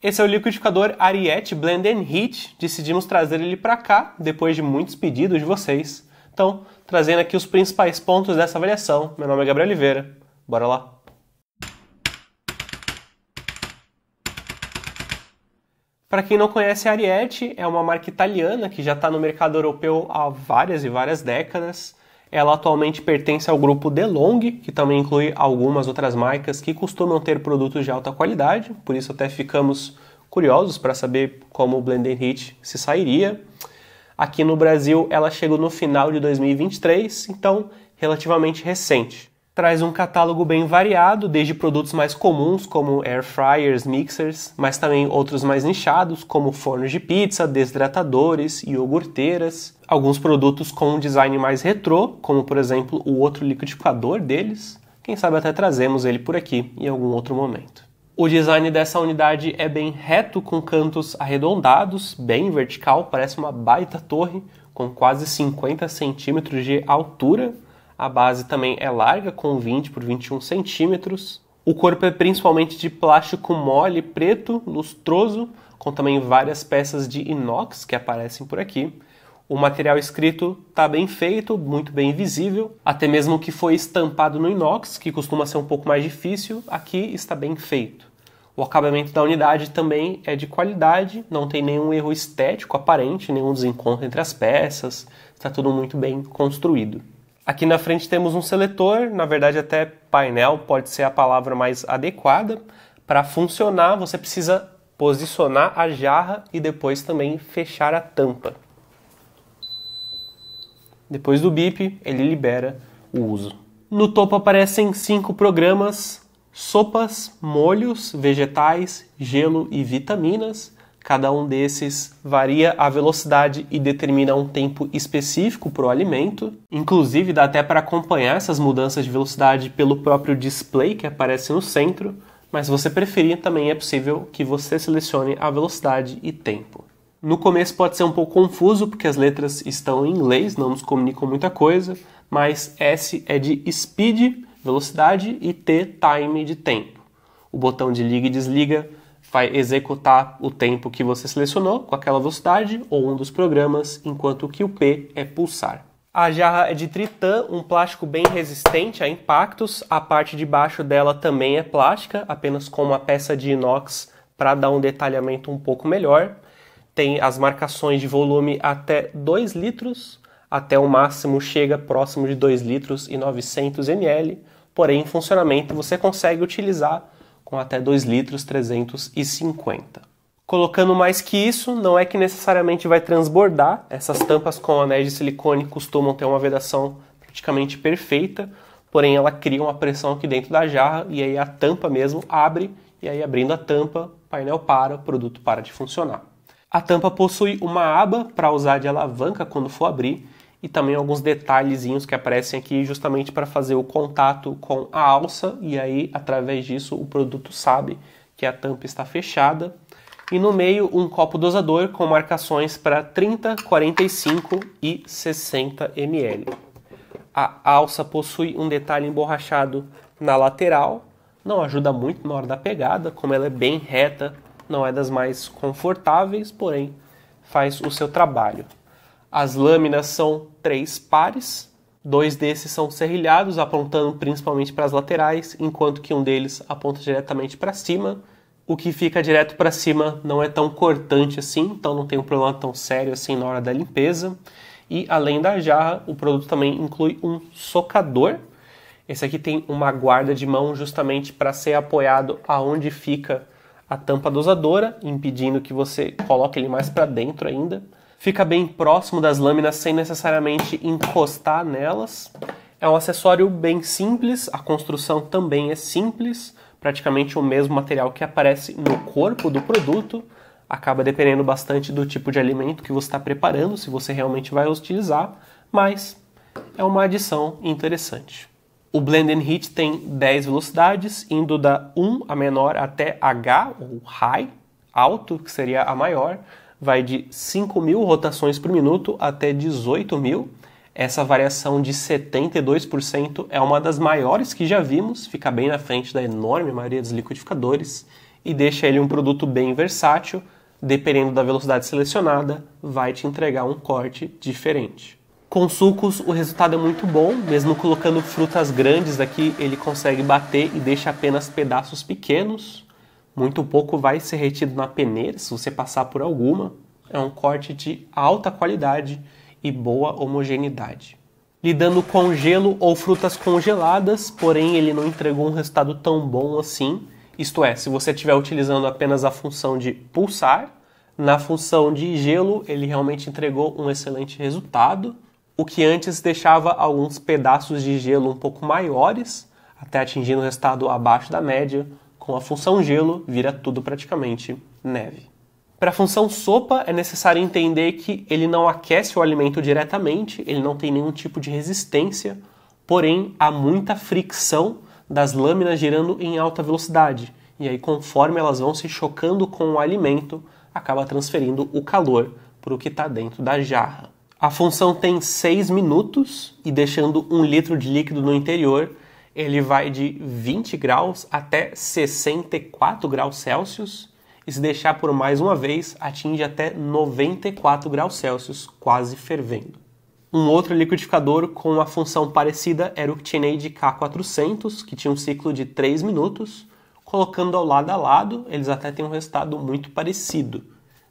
Esse é o liquidificador Ariete Blend and Heat. Decidimos trazer ele para cá depois de muitos pedidos de vocês. Então, trazendo aqui os principais pontos dessa avaliação. Meu nome é Gabriel Oliveira. Bora lá. Para quem não conhece, a Ariete é uma marca italiana que já está no mercado europeu há várias e várias décadas ela atualmente pertence ao grupo DeLong, que também inclui algumas outras marcas que costumam ter produtos de alta qualidade, por isso até ficamos curiosos para saber como o Blender Heat se sairia. Aqui no Brasil, ela chegou no final de 2023, então relativamente recente traz um catálogo bem variado, desde produtos mais comuns como air fryers, mixers, mas também outros mais nichados como fornos de pizza, desidratadores, e iogurteiras, alguns produtos com um design mais retrô, como por exemplo o outro liquidificador deles. Quem sabe até trazemos ele por aqui em algum outro momento. O design dessa unidade é bem reto, com cantos arredondados, bem vertical, parece uma baita torre, com quase 50 centímetros de altura, a base também é larga, com 20 por 21 centímetros. O corpo é principalmente de plástico mole, preto, lustroso, com também várias peças de inox que aparecem por aqui. O material escrito está bem feito, muito bem visível, até mesmo o que foi estampado no inox, que costuma ser um pouco mais difícil, aqui está bem feito. O acabamento da unidade também é de qualidade, não tem nenhum erro estético aparente, nenhum desencontro entre as peças, está tudo muito bem construído. Aqui na frente temos um seletor, na verdade até painel pode ser a palavra mais adequada. Para funcionar, você precisa posicionar a jarra e depois também fechar a tampa. Depois do bip, ele libera o uso. No topo aparecem cinco programas: sopas, molhos, vegetais, gelo e vitaminas. Cada um desses varia a velocidade e determina um tempo específico para o alimento. Inclusive, dá até para acompanhar essas mudanças de velocidade pelo próprio display que aparece no centro. Mas se você preferir, também é possível que você selecione a velocidade e tempo. No começo pode ser um pouco confuso, porque as letras estão em inglês, não nos comunicam muita coisa, mas S é de speed, velocidade, e T, time, de tempo. O botão de liga e desliga vai executar o tempo que você selecionou com aquela velocidade ou um dos programas, enquanto que o P é pulsar. A jarra é de tritã, um plástico bem resistente a impactos. A parte de baixo dela também é plástica, apenas com uma peça de inox para dar um detalhamento um pouco melhor. Tem as marcações de volume até 2 litros, até o máximo chega próximo de 2 litros e 900 ml. Porém, em funcionamento você consegue utilizar com até 2 litros 350. Colocando mais que isso, não é que necessariamente vai transbordar. Essas tampas com anéis de silicone costumam ter uma vedação praticamente perfeita, porém ela cria uma pressão aqui dentro da jarra e aí a tampa mesmo abre e aí abrindo a tampa, painel para, o produto para de funcionar. A tampa possui uma aba para usar de alavanca quando for abrir e também alguns detalhezinhos que aparecem aqui justamente para fazer o contato com a alça e aí através disso o produto sabe que a tampa está fechada. E no meio um copo dosador com marcações para 30, 45 e 60 ml. A alça possui um detalhe emborrachado na lateral, não ajuda muito na hora da pegada, como ela é bem reta, não é das mais confortáveis, porém faz o seu trabalho. As lâminas são três pares, dois desses são serrilhados, apontando principalmente para as laterais, enquanto que um deles aponta diretamente para cima. O que fica direto para cima não é tão cortante assim, então não tem um problema tão sério assim na hora da limpeza. E além da jarra, o produto também inclui um socador. Esse aqui tem uma guarda de mão justamente para ser apoiado aonde fica a tampa dosadora, impedindo que você coloque ele mais para dentro ainda fica bem próximo das lâminas sem necessariamente encostar nelas. É um acessório bem simples, a construção também é simples, praticamente o mesmo material que aparece no corpo do produto. Acaba dependendo bastante do tipo de alimento que você está preparando, se você realmente vai utilizar, mas é uma adição interessante. O Blend and Heat tem 10 velocidades, indo da 1, a menor, até H, ou High, alto, que seria a maior vai de 5 mil rotações por minuto até 18 mil. Essa variação de 72% é uma das maiores que já vimos, fica bem na frente da enorme maioria dos liquidificadores e deixa ele um produto bem versátil. Dependendo da velocidade selecionada, vai te entregar um corte diferente. Com sucos, o resultado é muito bom, mesmo colocando frutas grandes aqui, ele consegue bater e deixa apenas pedaços pequenos, muito pouco vai ser retido na peneira, se você passar por alguma. É um corte de alta qualidade e boa homogeneidade. Lidando com gelo ou frutas congeladas, porém ele não entregou um resultado tão bom assim. Isto é, se você estiver utilizando apenas a função de pulsar, na função de gelo ele realmente entregou um excelente resultado, o que antes deixava alguns pedaços de gelo um pouco maiores, até atingindo o resultado abaixo da média, com a função gelo, vira tudo praticamente neve. Para a função sopa, é necessário entender que ele não aquece o alimento diretamente, ele não tem nenhum tipo de resistência, porém há muita fricção das lâminas girando em alta velocidade. E aí, conforme elas vão se chocando com o alimento, acaba transferindo o calor para o que está dentro da jarra. A função tem 6 minutos e deixando um litro de líquido no interior, ele vai de 20 graus até 64 graus Celsius e se deixar por mais uma vez atinge até 94 graus Celsius, quase fervendo. Um outro liquidificador com uma função parecida era o Kitchenaid K400, que tinha um ciclo de 3 minutos. Colocando ao lado a lado, eles até têm um resultado muito parecido.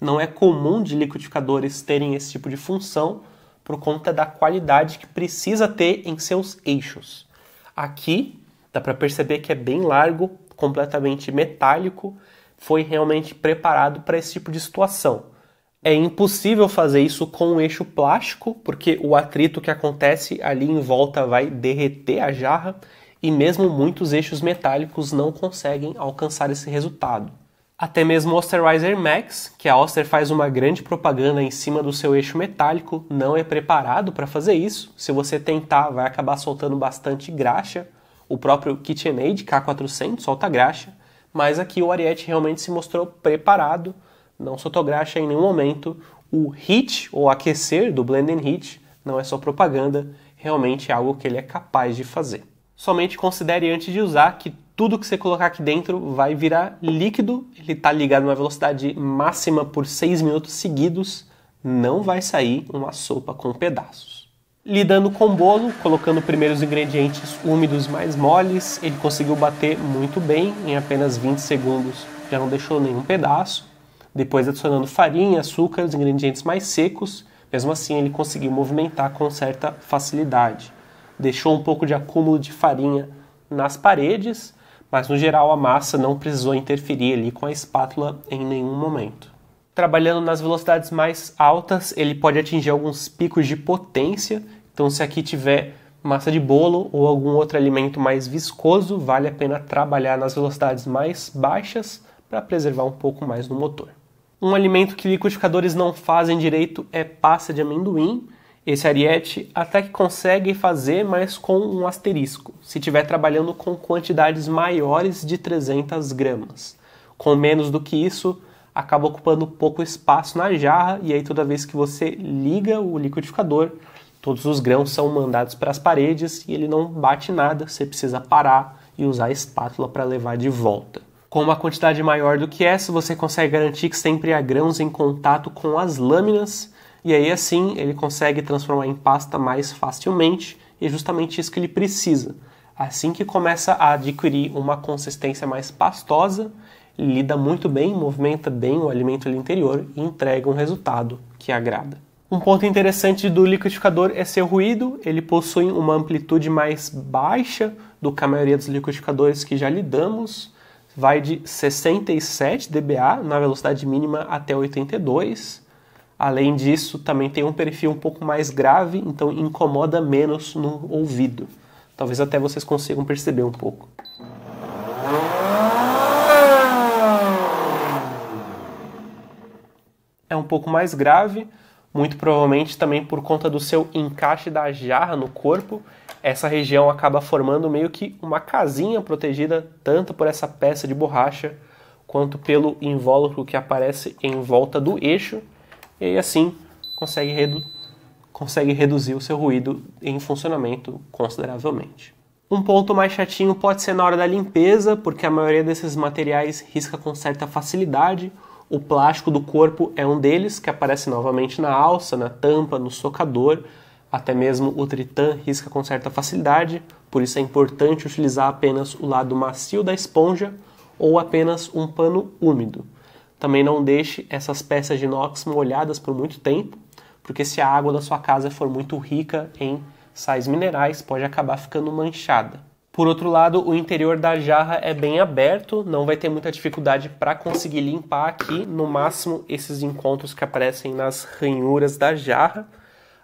Não é comum de liquidificadores terem esse tipo de função por conta da qualidade que precisa ter em seus eixos. Aqui dá para perceber que é bem largo, completamente metálico, foi realmente preparado para esse tipo de situação. É impossível fazer isso com um eixo plástico, porque o atrito que acontece ali em volta vai derreter a jarra e mesmo muitos eixos metálicos não conseguem alcançar esse resultado. Até mesmo o Osterizer Max, que a Oster faz uma grande propaganda em cima do seu eixo metálico, não é preparado para fazer isso. Se você tentar, vai acabar soltando bastante graxa. O próprio KitchenAid K400 solta graxa, mas aqui o Ariete realmente se mostrou preparado, não soltou graxa em nenhum momento. O heat, ou aquecer do Blend Heat, não é só propaganda, realmente é algo que ele é capaz de fazer. Somente considere antes de usar que tudo que você colocar aqui dentro vai virar líquido, ele está ligado numa velocidade máxima por 6 minutos seguidos, não vai sair uma sopa com pedaços. Lidando com o bolo, colocando primeiro os ingredientes úmidos mais moles, ele conseguiu bater muito bem, em apenas 20 segundos já não deixou nenhum pedaço. Depois adicionando farinha, açúcar, os ingredientes mais secos, mesmo assim ele conseguiu movimentar com certa facilidade. Deixou um pouco de acúmulo de farinha nas paredes, mas no geral a massa não precisou interferir ali com a espátula em nenhum momento. Trabalhando nas velocidades mais altas, ele pode atingir alguns picos de potência, então se aqui tiver massa de bolo ou algum outro alimento mais viscoso, vale a pena trabalhar nas velocidades mais baixas para preservar um pouco mais no motor. Um alimento que liquidificadores não fazem direito é pasta de amendoim, esse ariete até que consegue fazer, mas com um asterisco, se estiver trabalhando com quantidades maiores de 300 gramas. Com menos do que isso, acaba ocupando pouco espaço na jarra e aí toda vez que você liga o liquidificador, todos os grãos são mandados para as paredes e ele não bate nada, você precisa parar e usar a espátula para levar de volta. Com uma quantidade maior do que essa, você consegue garantir que sempre há grãos em contato com as lâminas e aí assim ele consegue transformar em pasta mais facilmente e é justamente isso que ele precisa. Assim que começa a adquirir uma consistência mais pastosa, lida muito bem, movimenta bem o alimento ali interior e entrega um resultado que agrada. Um ponto interessante do liquidificador é seu ruído, ele possui uma amplitude mais baixa do que a maioria dos liquidificadores que já lidamos, vai de 67 dBA na velocidade mínima até 82, Além disso, também tem um perfil um pouco mais grave, então incomoda menos no ouvido. Talvez até vocês consigam perceber um pouco. É um pouco mais grave, muito provavelmente também por conta do seu encaixe da jarra no corpo. Essa região acaba formando meio que uma casinha protegida tanto por essa peça de borracha quanto pelo invólucro que aparece em volta do eixo e aí assim consegue, redu consegue reduzir o seu ruído em funcionamento consideravelmente. Um ponto mais chatinho pode ser na hora da limpeza, porque a maioria desses materiais risca com certa facilidade. O plástico do corpo é um deles, que aparece novamente na alça, na tampa, no socador, até mesmo o Tritan risca com certa facilidade, por isso é importante utilizar apenas o lado macio da esponja ou apenas um pano úmido. Também não deixe essas peças de inox molhadas por muito tempo, porque se a água da sua casa for muito rica em sais minerais, pode acabar ficando manchada. Por outro lado, o interior da jarra é bem aberto, não vai ter muita dificuldade para conseguir limpar aqui, no máximo esses encontros que aparecem nas ranhuras da jarra.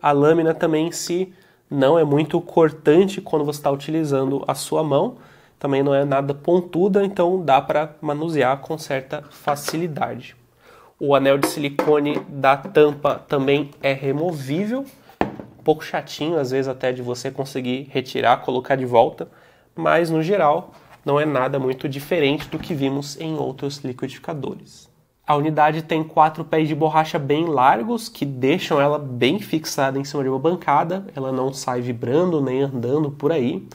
A lâmina também se si, não é muito cortante quando você está utilizando a sua mão, também não é nada pontuda, então dá para manusear com certa facilidade. O anel de silicone da tampa também é removível, um pouco chatinho às vezes até de você conseguir retirar, colocar de volta, mas no geral não é nada muito diferente do que vimos em outros liquidificadores. A unidade tem quatro pés de borracha bem largos que deixam ela bem fixada em cima de uma bancada, ela não sai vibrando nem andando por aí.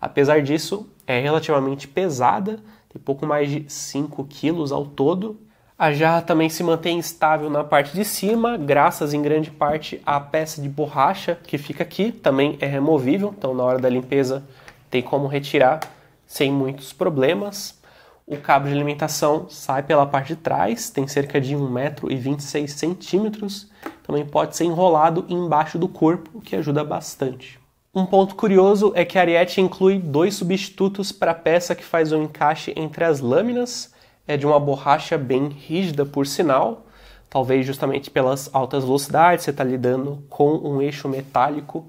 Apesar disso, é relativamente pesada, tem pouco mais de 5 quilos ao todo. A jarra também se mantém estável na parte de cima, graças em grande parte à peça de borracha que fica aqui, também é removível, então na hora da limpeza tem como retirar sem muitos problemas. O cabo de alimentação sai pela parte de trás, tem cerca de 1,26m, também pode ser enrolado embaixo do corpo, o que ajuda bastante. Um ponto curioso é que a Ariete inclui dois substitutos para a peça que faz o um encaixe entre as lâminas, é de uma borracha bem rígida, por sinal, talvez justamente pelas altas velocidades, você está lidando com um eixo metálico,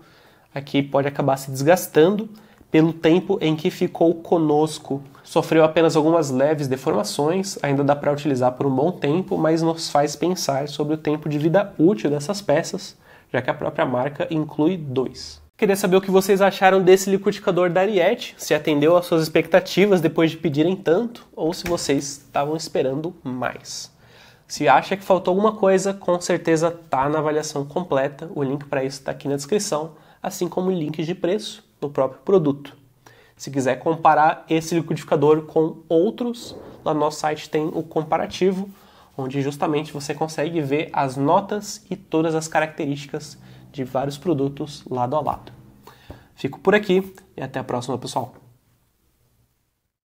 aqui pode acabar se desgastando pelo tempo em que ficou conosco. Sofreu apenas algumas leves deformações, ainda dá para utilizar por um bom tempo, mas nos faz pensar sobre o tempo de vida útil dessas peças, já que a própria marca inclui dois. Queria saber o que vocês acharam desse liquidificador da Ariete, se atendeu às suas expectativas depois de pedirem tanto ou se vocês estavam esperando mais. Se acha que faltou alguma coisa, com certeza tá na avaliação completa. O link para isso está aqui na descrição, assim como links de preço do próprio produto. Se quiser comparar esse liquidificador com outros, lá no nosso site tem o comparativo, onde justamente você consegue ver as notas e todas as características de vários produtos lado a lado. Fico por aqui e até a próxima, pessoal.